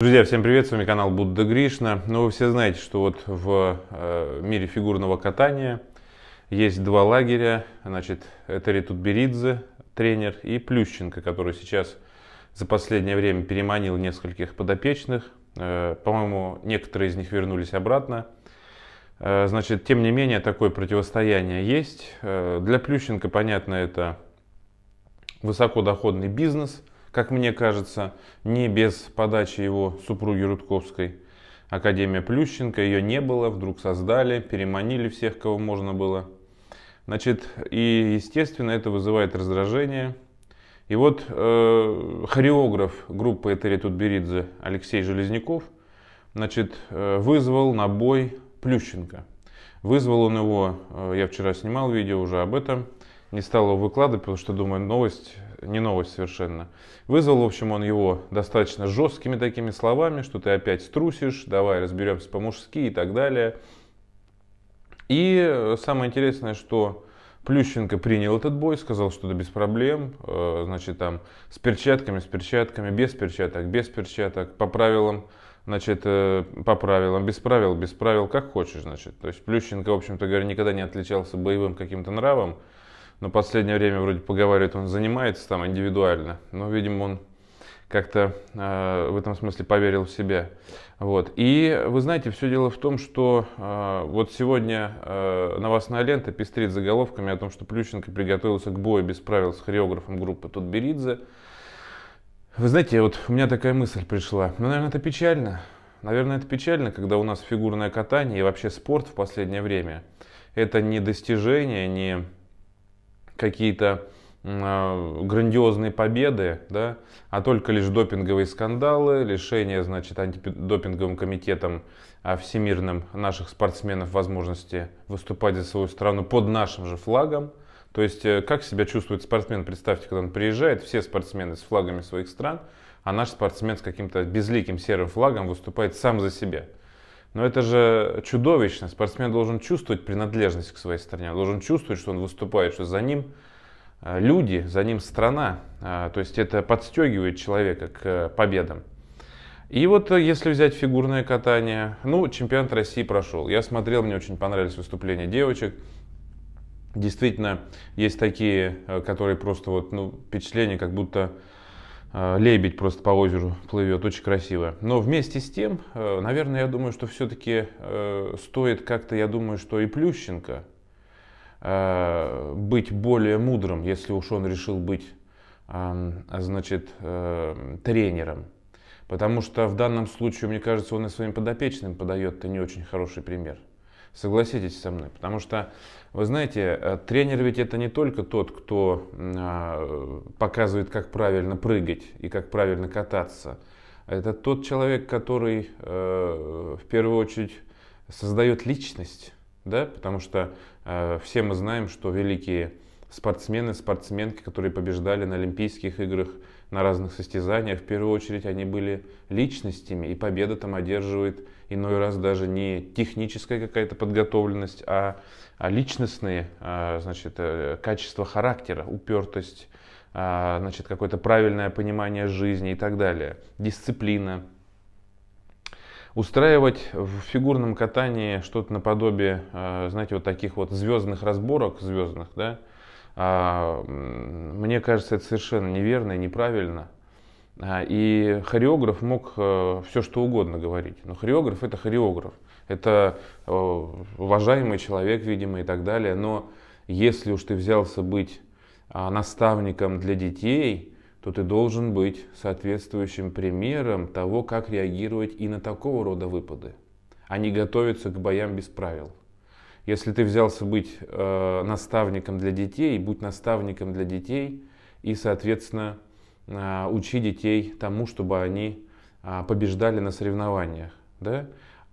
Друзья, всем привет, с вами канал Будда Гришна. Ну, вы все знаете, что вот в э, мире фигурного катания есть два лагеря. Значит, это Беридзе, тренер, и Плющенко, который сейчас за последнее время переманил нескольких подопечных. Э, по-моему, некоторые из них вернулись обратно. Э, значит, тем не менее, такое противостояние есть. Э, для Плющенко, понятно, это высокодоходный бизнес – как мне кажется, не без подачи его супруги Рудковской. Академия Плющенко, ее не было, вдруг создали, переманили всех, кого можно было. Значит, и естественно это вызывает раздражение. И вот э, хореограф группы Этери Тутберидзе Алексей Железняков значит, э, вызвал на бой Плющенко. Вызвал он его, э, я вчера снимал видео уже об этом, не стал его выкладывать, потому что, думаю, новость не новость совершенно. Вызвал, в общем, он его достаточно жесткими такими словами, что ты опять струсишь, давай разберемся по-мужски и так далее. И э, самое интересное, что Плющенко принял этот бой, сказал, что да без проблем, э, значит, там, с перчатками, с перчатками, без перчаток, без перчаток, по правилам, значит, э, по правилам, без правил, без правил, как хочешь, значит. То есть Плющенко, в общем-то говоря, никогда не отличался боевым каким-то нравом, но последнее время вроде поговаривает, он занимается там индивидуально, но, видимо, он как-то э, в этом смысле поверил в себя. Вот. И вы знаете, все дело в том, что э, вот сегодня э, новостная лента пестрит заголовками о том, что Плющенко приготовился к бою без правил с хореографом группы Тутберидзе. Вы знаете, вот у меня такая мысль пришла. Ну, наверное, это печально. Наверное, это печально, когда у нас фигурное катание и вообще спорт в последнее время. Это не достижение, не какие-то а, грандиозные победы, да, а только лишь допинговые скандалы, лишение, значит, антидопинговым комитетом а, всемирным наших спортсменов возможности выступать за свою страну под нашим же флагом. То есть, э, как себя чувствует спортсмен, представьте, когда он приезжает, все спортсмены с флагами своих стран, а наш спортсмен с каким-то безликим серым флагом выступает сам за себя. Но это же чудовищно. Спортсмен должен чувствовать принадлежность к своей стране, должен чувствовать, что он выступает, что за ним э, люди, за ним страна. А, то есть это подстегивает человека к э, победам. И вот э, если взять фигурное катание, ну, чемпионат России прошел. Я смотрел, мне очень понравились выступления девочек. Действительно, есть такие, которые просто вот, ну, впечатление, как будто Э, лебедь просто по озеру плывет, очень красиво. Но вместе с тем, э, наверное, я думаю, что все-таки э, стоит как-то, я думаю, что и Плющенко быть более мудрым, если уж он решил быть, значит, тренером. Потому что в данном случае, мне кажется, он и своим подопечным подает не очень хороший пример. Согласитесь со мной, потому что, вы знаете, э, тренер ведь это не только тот, кто а, показывает, как правильно прыгать и как правильно кататься. Это тот человек, который э, в первую очередь создает личность, да, потому что э, все мы знаем, что великие спортсмены, спортсменки, которые побеждали на Олимпийских играх, на разных состязаниях. В первую очередь они были личностями, и победа там одерживает иной раз даже не техническая какая-то подготовленность, а, а личностные а, значит, э, качества характера, упертость, а, значит, какое-то правильное понимание жизни и так далее, дисциплина. Устраивать в фигурном катании что-то наподобие, э, знаете, вот таких вот звездных разборок, звездных, да, а, мне кажется, это совершенно неверно и неправильно. А, и хореограф мог э, все что угодно говорить, но хореограф это хореограф, это э, уважаемый человек, видимо, и так далее. Но если уж ты взялся быть а, наставником для детей, то ты должен быть соответствующим примером того, как реагировать и на такого рода выпады, а не готовиться к боям без правил. Если ты взялся быть э, наставником для детей, будь наставником для детей и, соответственно, э, учи детей тому, чтобы они э, побеждали на соревнованиях, да?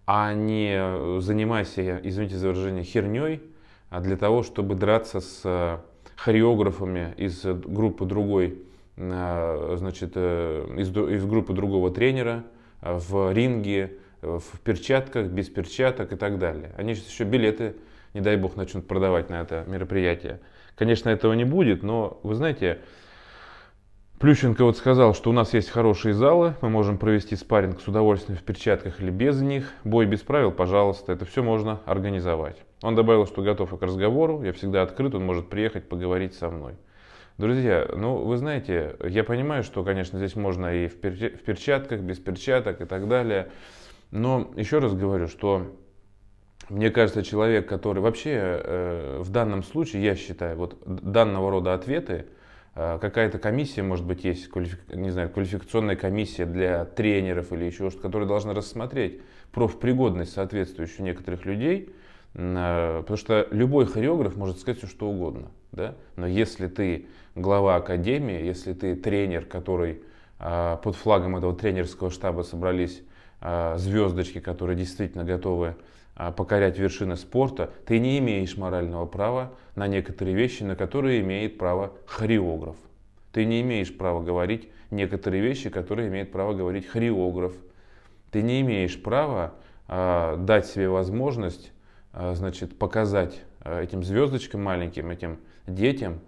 а не э, занимайся, извините за выражение, херней а для того, чтобы драться с э, хореографами из группы другой, э, значит, из, из группы другого тренера в ринге, в перчатках, без перчаток и так далее. Они сейчас еще билеты, не дай бог, начнут продавать на это мероприятие. Конечно, этого не будет, но вы знаете, Плющенко вот сказал, что у нас есть хорошие залы, мы можем провести спарринг с удовольствием в перчатках или без них. Бой без правил, пожалуйста, это все можно организовать. Он добавил, что готов к разговору, я всегда открыт, он может приехать поговорить со мной. Друзья, ну вы знаете, я понимаю, что, конечно, здесь можно и в, перчатках, без перчаток и так далее. Но еще раз говорю, что мне кажется, человек, который вообще э, в данном случае, я считаю, вот данного рода ответы, э, какая-то комиссия, может быть, есть, квалифик, не знаю, квалификационная комиссия для тренеров или еще что-то, которая должна рассмотреть профпригодность соответствующую некоторых людей, э, потому что любой хореограф может сказать все, что угодно, да? но если ты глава академии, если ты тренер, который э, под флагом этого тренерского штаба собрались Э, звездочки, которые действительно готовы э, покорять вершины спорта, ты не имеешь морального права на некоторые вещи, на которые имеет право хореограф. Ты не имеешь права говорить некоторые вещи, которые имеет право говорить хореограф. Ты не имеешь права э, дать себе возможность э, значит, показать э, этим звездочкам маленьким, этим детям,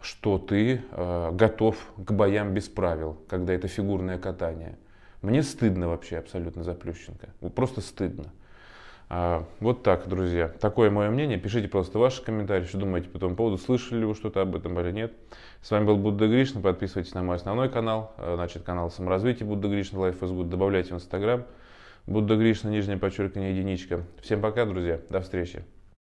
что ты э, готов к боям без правил, когда это фигурное катание. Мне стыдно вообще абсолютно за Плющенко. Просто стыдно. А, вот так, друзья. Такое мое мнение. Пишите просто ваши комментарии, что думаете по этому поводу. Слышали ли вы что-то об этом или нет. С вами был Будда Гришна. Подписывайтесь на мой основной канал. Э, значит, канал саморазвития Будда Гришна Life is Good. Добавляйте в Инстаграм. Будда Гришна, нижнее подчеркивание, единичка. Всем пока, друзья. До встречи.